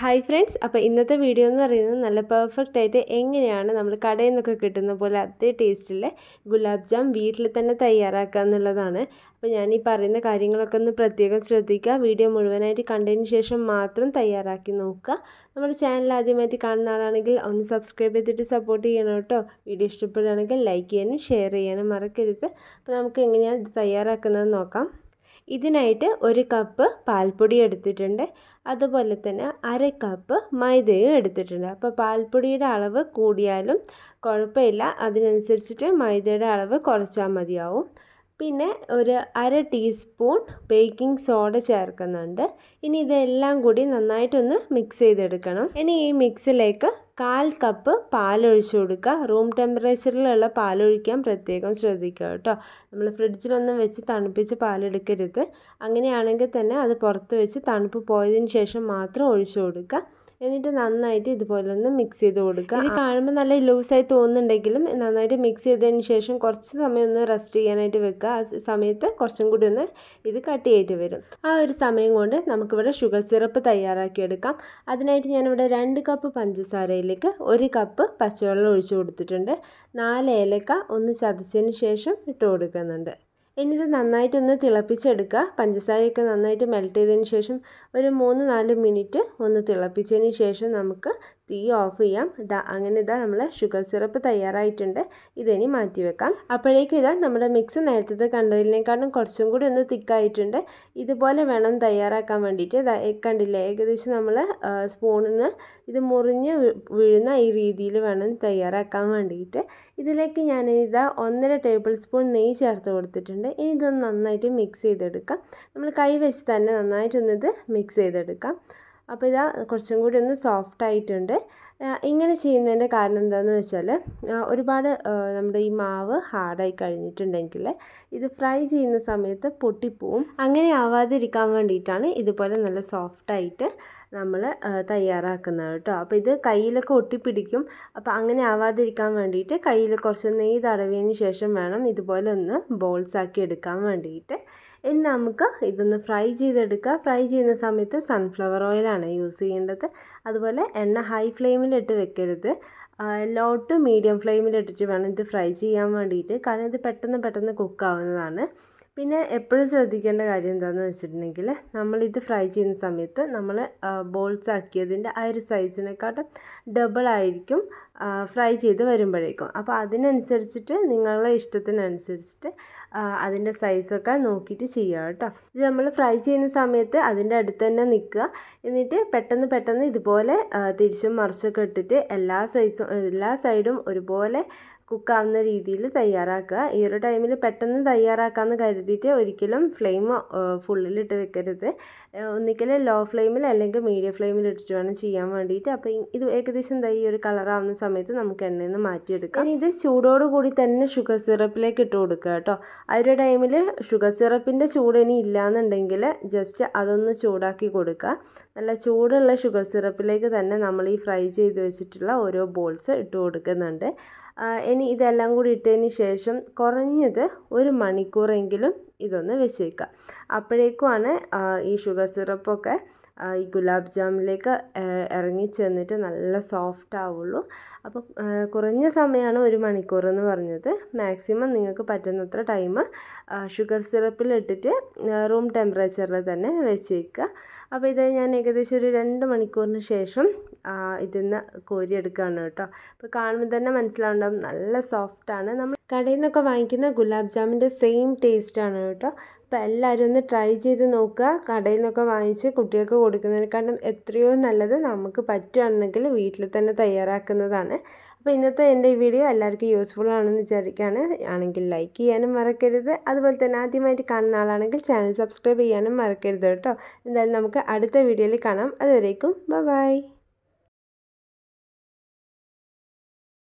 hi friends അപ്പോൾ ഇന്നത്തെ video എന്ന് പറയുന്നത് നല്ല പെർഫെക്റ്റ് ആയിട്ട് എങ്ങനെയാണ് നമ്മൾ കടയിൽ നിന്നൊക്കെ കിട്ടുന്ന പോലെ അതേ ടേസ്റ്റിലെ ഗുലാബ് ജാം വീട്ടിൽ തന്നെ തയ്യാറാക്കുക എന്നുള്ളതാണ് അപ്പോൾ ഞാൻ ഈ പറയുന്ന കാര്യങ്ങളൊക്കെ ഒന്ന് പ്രത്യേകം ശ്രദ്ധിക്കുക വീഡിയോ മുഴുവനായിട്ട് കണ്ടതിന് ശേഷം മാത്രം തയ്യാറാക്കി നോക്കുക നമ്മുടെ ചാനൽ ആദ്യമായിട്ട് കാണുന്ന ആളാണെങ്കിൽ ഒന്ന് സബ്സ്ക്രൈബ് ചെയ്തിട്ട് സപ്പോർട്ട് ചെയ്യണം കേട്ടോ വീഡിയോ ഇഷ്ടപ്പെടുകയാണെങ്കിൽ ലൈക്ക് ചെയ്യാനും ഷെയർ ചെയ്യാനും മറക്കരുത് അപ്പോൾ നമുക്ക് എങ്ങനെയാണ് ഇത് തയ്യാറാക്കുന്നത് നോക്കാം ഇതിനായിട്ട് ഒരു കപ്പ് പാൽപ്പൊടി എടുത്തിട്ടുണ്ട് അതുപോലെ തന്നെ അര കപ്പ് മൈദയും എടുത്തിട്ടുണ്ട് അപ്പോൾ പാൽപ്പൊടിയുടെ അളവ് കൂടിയാലും കുഴപ്പമില്ല അതിനനുസരിച്ചിട്ട് മൈദയുടെ അളവ് കുറച്ചാൽ മതിയാവും പിന്നെ ഒരു അര ടീസ്പൂൺ ബേക്കിംഗ് സോഡ ചേർക്കുന്നുണ്ട് ഇനി ഇതെല്ലാം കൂടി നന്നായിട്ടൊന്ന് മിക്സ് ചെയ്തെടുക്കണം ഇനി ഈ മിക്സിലേക്ക് കാൽ കപ്പ് പാലൊഴിച്ചു കൊടുക്കുക റൂം ടെമ്പറേച്ചറിലുള്ള പാലൊഴിക്കാൻ പ്രത്യേകം ശ്രദ്ധിക്കുക കേട്ടോ നമ്മൾ ഫ്രിഡ്ജിലൊന്നും വെച്ച് തണുപ്പിച്ച് പാലെടുക്കരുത് അങ്ങനെയാണെങ്കിൽ തന്നെ അത് പുറത്ത് വെച്ച് തണുപ്പ് പോയതിന് ശേഷം മാത്രം ഒഴിച്ചു കൊടുക്കുക എന്നിട്ട് നന്നായിട്ട് ഇതുപോലെ ഒന്ന് മിക്സ് ചെയ്ത് കൊടുക്കുക ഇത് കാണുമ്പോൾ നല്ല ലൂസായി തോന്നുന്നുണ്ടെങ്കിലും നന്നായിട്ട് മിക്സ് ചെയ്തതിന് ശേഷം കുറച്ച് സമയം ഒന്ന് റെസ്റ്റ് ചെയ്യാനായിട്ട് വെക്കുക ആ സമയത്ത് കുറച്ചും കൂടി ഒന്ന് ഇത് കട്ടിയായിട്ട് വരും ആ ഒരു സമയം കൊണ്ട് നമുക്കിവിടെ ഷുഗർ സിറപ്പ് തയ്യാറാക്കിയെടുക്കാം അതിനായിട്ട് ഞാനിവിടെ രണ്ട് കപ്പ് പഞ്ചസാരയിലേക്ക് ഒരു കപ്പ് പച്ചവെള്ളം ഒഴിച്ചു കൊടുത്തിട്ടുണ്ട് നാല് ഏലക്ക ഒന്ന് ചതച്ചതിന് ശേഷം ഇട്ട് കൊടുക്കുന്നുണ്ട് എന്നിട്ട് നന്നായിട്ടൊന്ന് തിളപ്പിച്ചെടുക്കുക പഞ്ചസാരയൊക്കെ നന്നായിട്ട് മെൽറ്റ് ചെയ്തതിന് ശേഷം ഒരു മൂന്ന് നാല് മിനിറ്റ് ഒന്ന് തിളപ്പിച്ചതിന് ശേഷം നമുക്ക് തീ ഓഫ് ചെയ്യാം ഇതാ അങ്ങനെ ഇതാ നമ്മൾ ഷുഗർ സിറപ്പ് തയ്യാറായിട്ടുണ്ട് ഇതിനി മാറ്റി വെക്കാം അപ്പോഴേക്കും ഇതാ നമ്മുടെ മിക്സ് നേരത്തെ കണ്ടതിനേക്കാളും കുറച്ചും കൂടി ഒന്ന് തിക്കായിട്ടുണ്ട് ഇതുപോലെ വേണം തയ്യാറാക്കാൻ വേണ്ടിയിട്ട് ഇതാ കണ്ടില്ലേ ഏകദേശം നമ്മൾ സ്പൂണിൽ നിന്ന് ഇത് മുറിഞ്ഞ് വീഴുന്ന ഈ രീതിയിൽ വേണം തയ്യാറാക്കാൻ വേണ്ടിയിട്ട് ഇതിലേക്ക് ഞാൻ ഇതാ ഒന്നര ടേബിൾ സ്പൂൺ നെയ്യ് ചേർത്ത് കൊടുത്തിട്ടുണ്ട് ഇനി ഇതൊന്ന് നന്നായിട്ട് മിക്സ് ചെയ്തെടുക്കാം നമ്മൾ കൈ വെച്ച് തന്നെ നന്നായിട്ടൊന്നിത് മിക്സ് ചെയ്തെടുക്കാം അപ്പോൾ ഇതാ കുറച്ചും കൂടി ഒന്ന് സോഫ്റ്റ് ആയിട്ടുണ്ട് ഇങ്ങനെ ചെയ്യുന്നതിൻ്റെ കാരണം എന്താണെന്ന് വെച്ചാൽ ഒരുപാട് നമ്മുടെ ഈ മാവ് ഹാർഡായി കഴിഞ്ഞിട്ടുണ്ടെങ്കിൽ ഇത് ഫ്രൈ ചെയ്യുന്ന സമയത്ത് പൊട്ടിപ്പോവും അങ്ങനെ ആവാതിരിക്കാൻ വേണ്ടിയിട്ടാണ് ഇതുപോലെ നല്ല സോഫ്റ്റായിട്ട് നമ്മൾ തയ്യാറാക്കുന്നത് കേട്ടോ അപ്പോൾ ഇത് കയ്യിലൊക്കെ ഒട്ടിപ്പിടിക്കും അപ്പോൾ അങ്ങനെ ആവാതിരിക്കാൻ വേണ്ടിയിട്ട് കയ്യിൽ കുറച്ച് നെയ്ത് അടവിയതിന് ശേഷം വേണം ഇതുപോലെ ഒന്ന് ബോൾസാക്കി എടുക്കാൻ വേണ്ടിയിട്ട് ഇനി നമുക്ക് ഇതൊന്ന് ഫ്രൈ ചെയ്തെടുക്കുക ഫ്രൈ ചെയ്യുന്ന സമയത്ത് സൺഫ്ലവർ ഓയിലാണ് യൂസ് ചെയ്യേണ്ടത് അതുപോലെ എണ്ണ ഹൈ ഫ്ലെയിമിലിട്ട് വെക്കരുത് ലോ ടു മീഡിയം ഫ്ലെയിമിലിട്ടിട്ട് വേണം ഇത് ഫ്രൈ ചെയ്യാൻ വേണ്ടിയിട്ട് കാരണം ഇത് പെട്ടെന്ന് പെട്ടെന്ന് കുക്കാവുന്നതാണ് പിന്നെ എപ്പോഴും ശ്രദ്ധിക്കേണ്ട കാര്യം എന്താണെന്ന് വെച്ചിട്ടുണ്ടെങ്കിൽ നമ്മളിത് ഫ്രൈ ചെയ്യുന്ന സമയത്ത് നമ്മൾ ബോൾസ് ആക്കിയതിൻ്റെ ആ ഒരു സൈസിനെക്കാട്ടും ഡബിളായിരിക്കും ഫ്രൈ ചെയ്ത് വരുമ്പോഴേക്കും അപ്പോൾ അതിനനുസരിച്ചിട്ട് നിങ്ങളുടെ ഇഷ്ടത്തിനനുസരിച്ചിട്ട് അതിൻ്റെ സൈസൊക്കെ നോക്കിയിട്ട് ചെയ്യുക കേട്ടോ ഇത് നമ്മൾ ഫ്രൈ ചെയ്യുന്ന സമയത്ത് അതിൻ്റെ അടുത്ത് തന്നെ നിൽക്കുക എന്നിട്ട് പെട്ടെന്ന് പെട്ടെന്ന് ഇതുപോലെ തിരിച്ചും മറിച്ചൊക്കെ ഇട്ടിട്ട് എല്ലാ സൈസും എല്ലാ സൈഡും ഒരുപോലെ കുക്കാവുന്ന രീതിയിൽ തയ്യാറാക്കുക ഈ ഒരു ടൈമിൽ പെട്ടെന്ന് തയ്യാറാക്കാമെന്ന് കരുതിയിട്ട് ഒരിക്കലും ഫ്ലെയിം ഫുള്ളിലിട്ട് വെക്കരുത് ഒന്നിക്കൽ ലോ ഫ്ലെയിമിൽ അല്ലെങ്കിൽ മീഡിയം ഫ്ലെയിമിൽ ഇട്ടിട്ട് വേണം ചെയ്യാൻ വേണ്ടിയിട്ട് അപ്പോൾ ഇത് ഏകദേശം ഈ ഒരു കളറാവുന്ന സമയത്ത് നമുക്ക് എണ്ണയിൽ നിന്ന് മാറ്റിയെടുക്കാം ഇനി ഇത് ചൂടോടുകൂടി തന്നെ ഷുഗർ സിറപ്പിലേക്ക് ഇട്ട് കൊടുക്കുക കേട്ടോ ആ ഒരു ടൈമിൽ ഷുഗർ സിറപ്പിൻ്റെ ചൂട് ഇനി ഇല്ലയെന്നുണ്ടെങ്കിൽ ജസ്റ്റ് അതൊന്ന് ചൂടാക്കി കൊടുക്കുക നല്ല ചൂടുള്ള ഷുഗർ സിറപ്പിലേക്ക് തന്നെ നമ്മൾ ഈ ഫ്രൈ ചെയ്ത് വെച്ചിട്ടുള്ള ഓരോ ബോൾസ് ഇട്ട് കൊടുക്കുന്നുണ്ട് ഇനി ഇതെല്ലാം കൂടി ഇട്ടതിന് ശേഷം കുറഞ്ഞത് ഒരു മണിക്കൂറെങ്കിലും ഇതൊന്ന് വെച്ചേക്കുക അപ്പോഴേക്കുമാണ് ഈ ഷുഗർ സിറപ്പൊക്കെ ഈ ഗുലാബ് ജാമിലേക്ക് ഇറങ്ങിച്ചെന്നിട്ട് നല്ല സോഫ്റ്റ് ആവുള്ളൂ അപ്പോൾ കുറഞ്ഞ സമയമാണ് ഒരു മണിക്കൂർ എന്ന് പറഞ്ഞത് മാക്സിമം നിങ്ങൾക്ക് പറ്റുന്നത്ര ടൈം ഷുഗർ സിറപ്പിലിട്ടിട്ട് റൂം ടെമ്പറേച്ചറിൽ തന്നെ വെച്ചേക്കുക അപ്പോൾ ഇത് ഞാൻ ഏകദേശം ഒരു രണ്ട് മണിക്കൂറിന് ശേഷം ഇതിൽ നിന്ന് കോരിയെടുക്കുകയാണ് കേട്ടോ അപ്പോൾ കാണുമ്പോൾ തന്നെ മനസ്സിലാവുണ്ടാവും നല്ല സോഫ്റ്റാണ് നമ്മൾ കടയിൽ നിന്നൊക്കെ വാങ്ങിക്കുന്ന ഗുലാബ് ജാമിൻ്റെ സെയിം ടേസ്റ്റാണ് കേട്ടോ അപ്പോൾ എല്ലാവരും ഒന്ന് ട്രൈ ചെയ്ത് നോക്കുക കടയിൽ നിന്നൊക്കെ വാങ്ങിച്ച് കുട്ടികൾക്ക് കൊടുക്കുന്നതിനെക്കാളും എത്രയോ നല്ലത് നമുക്ക് പറ്റുകയാണെങ്കിൽ വീട്ടിൽ തന്നെ തയ്യാറാക്കുന്നതാണ് അപ്പോൾ ഇന്നത്തെ എൻ്റെ ഈ വീഡിയോ എല്ലാവർക്കും യൂസ്ഫുൾ ആണെന്ന് വിചാരിക്കുകയാണ് ആണെങ്കിൽ ലൈക്ക് ചെയ്യാനും മറക്കരുത് അതുപോലെ തന്നെ ആദ്യമായിട്ട് കാണുന്ന ആളാണെങ്കിൽ ചാനൽ സബ്സ്ക്രൈബ് ചെയ്യാനും മറക്കരുത് കേട്ടോ എന്തായാലും നമുക്ക് അടുത്ത വീഡിയോയിൽ കാണാം അതുവരേക്കും ബൈ